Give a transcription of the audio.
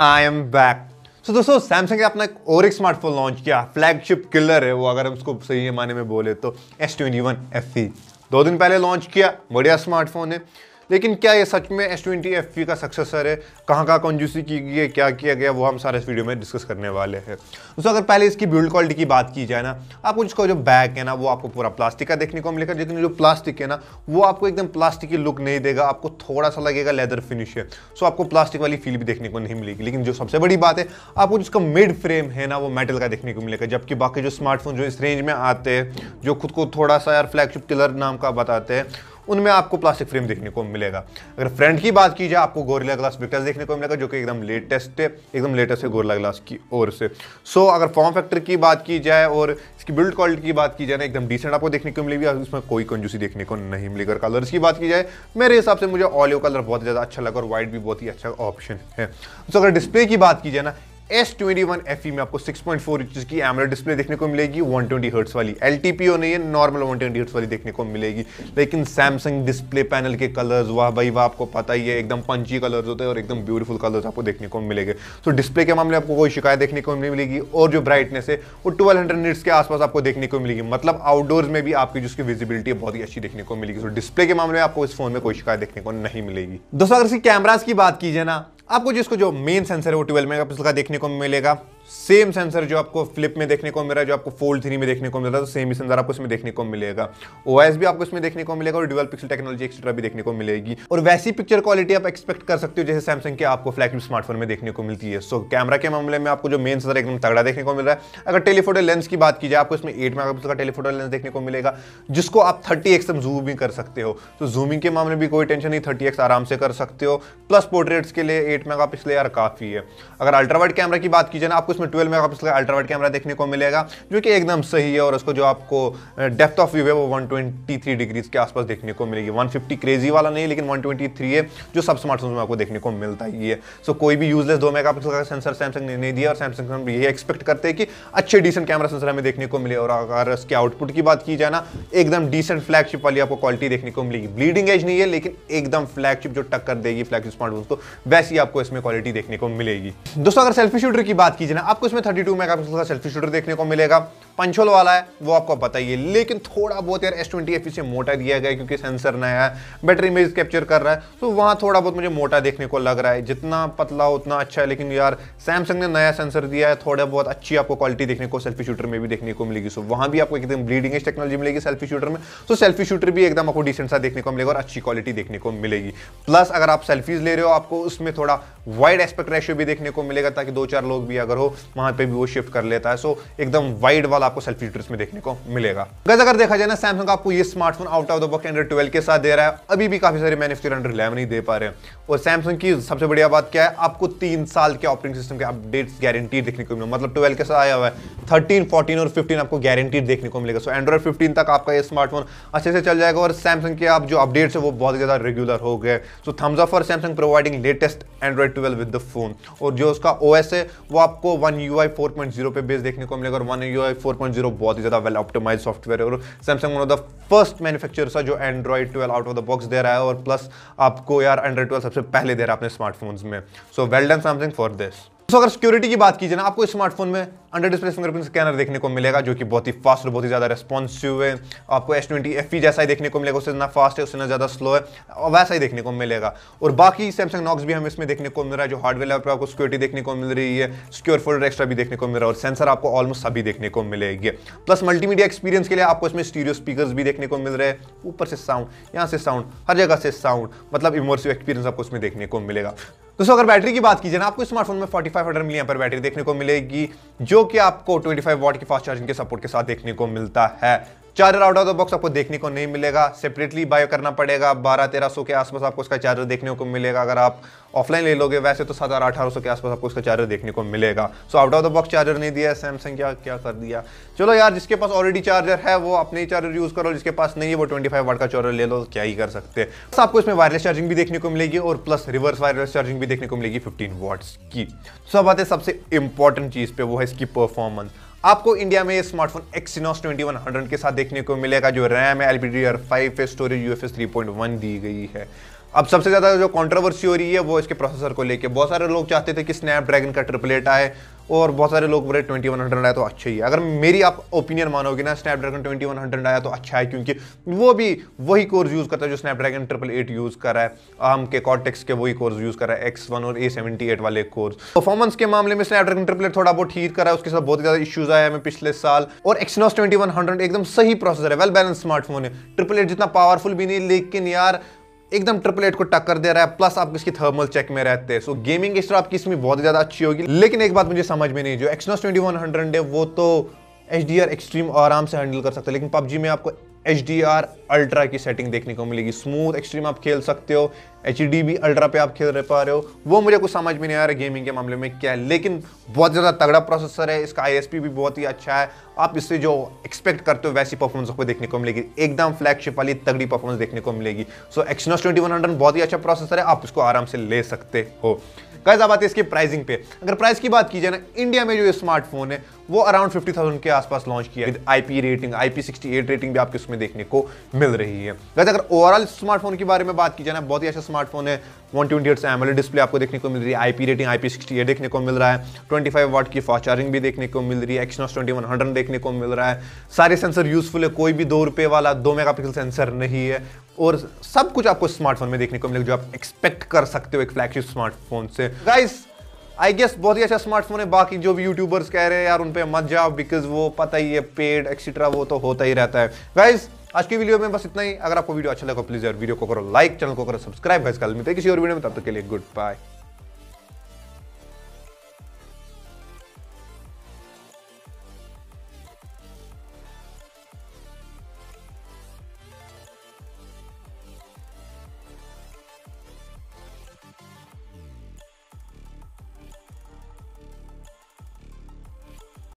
I am back तो दोस्तों Samsung ने अपना एक और एक स्मार्टफोन लॉन्च किया फ्लैगशिप किलर है वो अगर हम उसको सही माने में बोले तो एस ट्वेंटी वन एफ दो दिन पहले लॉन्च किया बढ़िया स्मार्टफोन है लेकिन क्या ये सच में एस ट्वेंटी एफ का सक्सेसर है कहाँ कहाँ कंजूसी की गई है क्या किया गया वो हम सारे इस वीडियो में डिस्कस करने वाले हैं दोस्तों अगर पहले इसकी बिल्ड क्वालिटी की बात की जाए ना आपको इसका जो बैक है ना वो आपको पूरा प्लास्टिक का देखने को मिलेगा लेकिन जो प्लास्टिक है ना वो आपको एकदम प्लास्टिक की लुक नहीं देगा आपको थोड़ा सा लगेगा लेदर फिनिश है सो आपको प्लास्टिक वाली फील भी देखने को नहीं मिलेगी लेकिन जो सबसे बड़ी बात है आपको जिसका मिड फ्रेम है ना वो मेटल का देखने को मिलेगा जबकि बाकी जो स्मार्टफोन जो इस रेंज में आते हैं जो खुद को थोड़ा सा यार फ्लैगशिप किलर नाम का बताते हैं उनमें आपको प्लास्टिक फ्रेम देखने को मिलेगा अगर फ्रंट की बात की जाए आपको गोरिला ग्लास विक्टर्स देखने को मिलेगा जो कि एकदम लेटेस्ट है एकदम लेटेस्ट है गोरिला ग्लास की ओर से सो अगर फॉर्म फैक्टर की बात की जाए और इसकी बिल्ड क्वालिटी की बात की जाए ना एकदम डिसेंट आपको देखने को मिलेगी उसमें कोई कंजूसी देखने को नहीं मिलेगी कलर्स की बात की जाए मेरे हिसाब से मुझे ऑलियो कलर बहुत ज़्यादा अच्छा लगा और वाइट भी बहुत ही अच्छा ऑप्शन है सो अगर डिस्प्ले की बात की जाए ना S twenty one F E में आपको 6.4 पॉइंट इंच की एमरेड डिस्प्ले देखने को मिलेगी 120 ट्वेंटी हर्ट्स वाली एल टी पी नहीं है नॉर्मल 120 ट्वेंटी हर्ट्स वाली देखने को मिलेगी लेकिन सैमसंग डिस्प्ले पैनल के कलर्स वाह भाई वाह आपको पता ही है एकदम पंची कलर्स होते हैं और एकदम ब्यूटीफुल कलर्स आपको देखने को मिलेंगे तो डिस्प्ले के मामले आपको कोई शिकायत देखने को नहीं मिलेगी और जो ब्राइटनेस है वो ट्वेल्व हंड्रेड के आसपास आपको देखने को मिलेगी मतलब आउटडोर्स में भी आपकी जिसकी विजिबिलिटी है बहुत ही अच्छी देखने को मिलेगी तो डिस्प्ले के मामले में आपको इस फोन में कोई शिकायत देखने को नहीं मिलेगी दोस्तों अगर इसकी कैमराज की बात कीजिए ना आपको जिसको जो मेन सेंसर है वो ट्वेल्व मेगा का देखने को मिलेगा सेम सेंसर जो आपको फ्लिप में देखने को मिल रहा है जो आपको फोल्ड थ्री में देखने को मिल रहा है तो सेम ही सेंसर आपको इसमें देखने को मिलेगा ओ भी आपको इसमें देखने को मिलेगा और डुअल पिक्सल टेक्नोलॉजी एक्सेट्रा भी देखने को मिलेगी और वैसी पिक्चर क्वालिटी आप एक्सपेक्ट कर सकते हो जैसे सैमसंग के आपको फ्लैगशिप स्मार्टफोन में देखने को मिलती है सो कैमरा के मामले में आपको जो मेन सेंसर एकदम तगड़ा देखने को मिल रहा है अगर टेलीफोटो लेंस की बात की जाए आपको इसमें एट मेगा का टेलीफोटो लेंस देखने को मिलेगा जिसको आप थर्टी एक्स जूम भी कर सकते हो तो जूमिंग के मामले में भी कोई टेंशन नहीं थर्टी एक्स आराम से कर सकते हो प्लस पोर्ट्रेट्स के लिए एट मेगा यार काफ़ी है अगर अल्ट्रावाइड कैमरा की बात की जाए आपको इसमें ट्वेल्व मेगा पिक्सल का अल्ट्रावाइट कैमरा देखने को मिलेगा जो कि एकदम सही है और उसको जो आपको डेप्थ ऑफ व्यू है वो वन डिग्रीज के आसपास देखने को मिलेगी वन क्रेजी वाला नहीं लेकिन वन है जो सब स्मार्टफोन में आपको देखने को मिलता ही है सो कोई भी यूजलेस दो मेगा का सेंसर सैमसंग ने नहीं दिया और सैमसंग हम यही एक्सपेक्ट करते हैं कि अच्छे डिसेंट कैमरा सेंसर हमें देखने को मिले और अगर इसके आउटपुट की बात की जाए ना एकदम डिसेंट फ्लैगशिप वाली आपको क्वालिटी देखने को मिलेगी ब्लीडिंग एज नहीं है लेकिन एकदम फ्लैगशिप जो टक्कर देगी फ्लैगशिप स्मार्टफोन को वैसी आपको इसमें क्वालिटी देखने को मिलेगी दोस्तों अगर सेल्फी शूटर की बात की जाए आपको इसमें 32 मेगापिक्सल का सेल्फी शूटर देखने को मिलेगा पंचोल वाला है वो आपको पता ही है लेकिन थोड़ा बहुत यार एस ट्वेंटी एफ से मोटा दिया गया क्योंकि सेंसर नया है बैटरी इमेज कैप्चर कर रहा है तो वहाँ थोड़ा बहुत मुझे मोटा देखने को लग रहा है जितना पतला उतना अच्छा है लेकिन यार सैमसंग ने नया सेंसर दिया है थोड़ा बहुत अच्छी आपको क्वालिटी देखने को सेल्फी शूटर में भी देखने को मिलेगी सो वहाँ भी आपको एकदम ब्लीडिंग टेक्नोलॉजी मिलेगी सेल्फी शूटर में तो सेल्फी शूटर भी एकदम आपको डिसेंट सा देखने को मिलेगा और अच्छी क्वालिटी देखने को मिलेगी प्लस अगर आप सेल्फीज ले रहे हो आपको उसमें थोड़ा वाइड एस्पेक्ट रेशियो भी देखने को मिलेगा ताकि दो चार लोग भी अगर हो वहाँ पर भी वो शिफ्ट कर लेता है सो एकदम वाइड वाला आपको सेल्फी ट्रिप्स में देखने को मिलेगा गज अगर देखा जाए ना सैमसंग आपको ये smartphone out of the box Android twelve के साथ दे रहा है अभी भी काफी सारे मैन्युफैक्चर अंडर इलेवन ही दे पा रहे हैं और सैमसंग की सबसे बढ़िया बात क्या है आपको तीन साल के ऑपरेटिंग सिस्टम के अपडेट्स गारंटी देखने को मिले मतलब ट्वेल्व के साथ आया हुआ है थर्टीन 14 और फिफ्टीन आपको गारंटीड देखने को मिलेगा सो एंड्रॉइड फिफ्टीन तक आपका ये स्मार्टफोन अच्छे से चल जाएगा और सैमसंग के आप जो अपडेट्स है वो बहुत ज़्यादा रेगुलर हो गए सो Thums up for Samsung providing latest Android twelve with the phone और जो उसका ओ है वो आपको one you I four point zero पे बेस देखने को मिलेगा और one you I four point zero बहुत ही ज़्यादा वेल ऑप्टोमाइज सॉफ्टवेयर है और Samsung one of the first manufacture सा जो Android twelve out of the box दे रहा है और प्लस आपको यार एंड्रॉइड ट्वेल्व सबसे पहले दे रहा है अपने स्मार्टफोन्स में so well done Samsung for this तो अगर सिक्योरिटी की बात कीजिए ना आपको स्मार्टफोन में अंडर डिस्प्ले फिंगरप्रिंट स्कैनर देखने को मिलेगा जो कि बहुत ही फास्ट और बहुत ही ज़्यादा रेस्पॉन्सिव है आपको एस ट्वेंटी एफ जैसा ही देखने को मिलेगा उससे ना फास्ट है उससे ना ज़्यादा स्लो है और वैसा ही देखने को मिलेगा और बाकी सैमसंग नॉक्स भी हमें इसमें देखने को मिल रहा है जो हार्डवेयर लेवल पर आपको सिक्योरिटी देखने को मिल रही है सिक्योर फोल्डर एक्स्ट्रा भी देखने को मिल रहा है और सेंसर आपको ऑलमोस्ट सभी देखने को मिलेगी प्लस मल्टीमीडिया एक्सपीरियंस के लिए आपको इसमें स्टीरियो स्पीकर भी देखने को मिल रहे हैं ऊपर से साउंड यहाँ से साउंड हर जगह से साउंड मतलब इमर्सिव एक्सपीरियंस आपको इसमें देखने को मिलेगा दोस्तों अगर बैटरी की बात कीजिए ना आपको स्मार्टफोन में 45 फाइव हंड्रेड मिली पर बैटरी देखने को मिलेगी जो कि आपको 25 वॉट की फास्ट चार्जिंग के सपोर्ट के साथ देखने को मिलता है charger out of the box आपको देखने को नहीं मिलेगा सेपरेटली बाय करना पड़ेगा बारह तेरह सौ के आसपास आपको उसका चार्जर देखने को मिलेगा अगर आप ऑफलाइन ले लोगे वैसे तो सात हज़ार अठारह सौ के आसपास आपको उसका चार्जर देखने को मिलेगा so out of the box charger नहीं दिया है सैमसंग क्या क्या कर दिया चलो यार जिसके पास ऑलरेडी चार्जर है वो अपने ही चार्जर यूज़ करो जिसके पास नहीं है वो ट्वेंटी फाइव वाट का चार्जर ले लो क्या ही कर सकते हैं आपको इसमें वायरलेस चार्जिंग भी देखने को मिलेगी और प्लस रिवर्स वायरलेस चार्जिंग भी देखने को मिलेगी फिफ्टीन वाट्स की तो सब आते सबसे इंपॉर्टेंट चीज़ पे वो है इसकी परफॉर्मेंस आपको इंडिया में स्मार्टफोन एक्सिनोस 2100 के साथ देखने को मिलेगा जो रैम है एलपीडी आर फाइव है स्टोरेज पॉइंट वन दी गई है अब सबसे ज़्यादा जो कंट्रोवर्सी हो रही है वो इसके प्रोसेसर को लेके बहुत सारे लोग चाहते थे कि स्नैपड्रैगन का ट्रिपलेट आए और बहुत सारे लोग बोले ट्वेंटी वन हंड्रेड आया तो अच्छा ही है अगर मेरी आप ओपिनियन मानोगे ना स्नैपड्रैगन ट्वेंटी वन हंड्रेड आया तो अच्छा है क्योंकि वो भी वही कोर्स यूज़ करता है जो स्नैपड्रैगन ट्रिपल एट यूज़ कर रहा है आम के कॉटेक्स के वही कोर्स यूज़ कर रहा है एक्स वन और ए सेवेंटी एट वाले कोर्स परफॉर्मेंस के मामले में स्नैपड्रैगन ट्रिपल एट थोड़ा बहुत ठीक करा है उसके साथ बहुत ज़्यादा इशूज़ आया हमें पिछले साल और एक्सनॉस ट्वेंटी वन हंड्रेड एकदम सही प्रोसेसर है वेल बैलेंस स्मार्टफोन है ट्रिपल एट जितना पावरफुल भी नहीं लेकिन यार एकदम ट्रिपल एट को टक्कर दे रहा है प्लस आप इसकी थर्मल चेक में रहते हैं सो गेमिंग स्टोर आपकी इसमें बहुत ज्यादा अच्छी होगी लेकिन एक बात मुझे समझ में नहीं जो एक्सनॉस ट्वेंटी वन है वो तो एच डी आर एक्सट्रीम आराम से हैंडल कर सकते हैं लेकिन पबजी में आपको एच डी आर अल्ट्रा की सेटिंग देखने को मिलेगी स्मूथ एक्सट्रीम आप खेल सकते हो एच डी भी अल्ट्रा पे आप खेल रह पा रहे हो वो मुझे कुछ समझ में नहीं आ रहा गेमिंग के मामले में क्या है लेकिन बहुत ज़्यादा तगड़ा प्रोसेसर है इसका आई एस पी भी बहुत ही अच्छा है आप इससे जो एक्सपेक्ट करते हो वैसी परफॉर्मेंस आपको देखने को मिलेगी एकदम फ्लैगशिप वाली तगड़ी परफॉर्मेंस देखने को मिलेगी so Exynos twenty one hundred बहुत ही अच्छा प्रोसेसर है आप इसको आराम से ले सकते हो कैसा बात है इसकी प्राइसिंग पे अगर प्राइस की बात की जाए ना इंडिया में जो स्मार्टफोन है वो अराउंड 50,000 के आसपास लॉन्च किया with IP rating IP 68 rating भी आपके उसमें देखने को मिल रही है वैसे अगर ओवरऑल स्मार्टफोन के बारे में बात की जाए ना बहुत ही अच्छा स्मार्टफोन है one twenty eights ML display आपको देखने को मिल रही है IP rating IP sixty eight देखने को मिल रहा है ट्वेंटी फाइव वाट की फास्ट चार्जिंग भी देखने को मिल रही है एक्सनॉस ट्वेंटी वन हंड्रेड देखने को मिल रहा है सारे सेंसर यूजफुल है कोई भी दो रुपये वाला दो पिक्सल सेंसर नहीं है और सब कुछ आपको स्मार्टफोन में देखने को मिलेगा जो आप एक्सपेक्ट कर सकते हो एक फ्लैगशिप स्मार्टफोन से गाइस आई गेस बहुत ही अच्छा स्मार्टफोन है बाकी जो भी यूट्यूबर्स कह रहे हैं यार उन पर मत जाओ बिकॉज वो पता ही है पेड एक्सेट्रा वो तो होता ही रहता है गाइज आज की वीडियो में बस इतना ही अगर आपको वीडियो अच्छा लगा प्लीज़ यार वीडियो को करो लाइक चैनल को करो सब्सक्राइब गाइज कल मिलते किसी और वीडियो में तब तक के लिए गुड बाय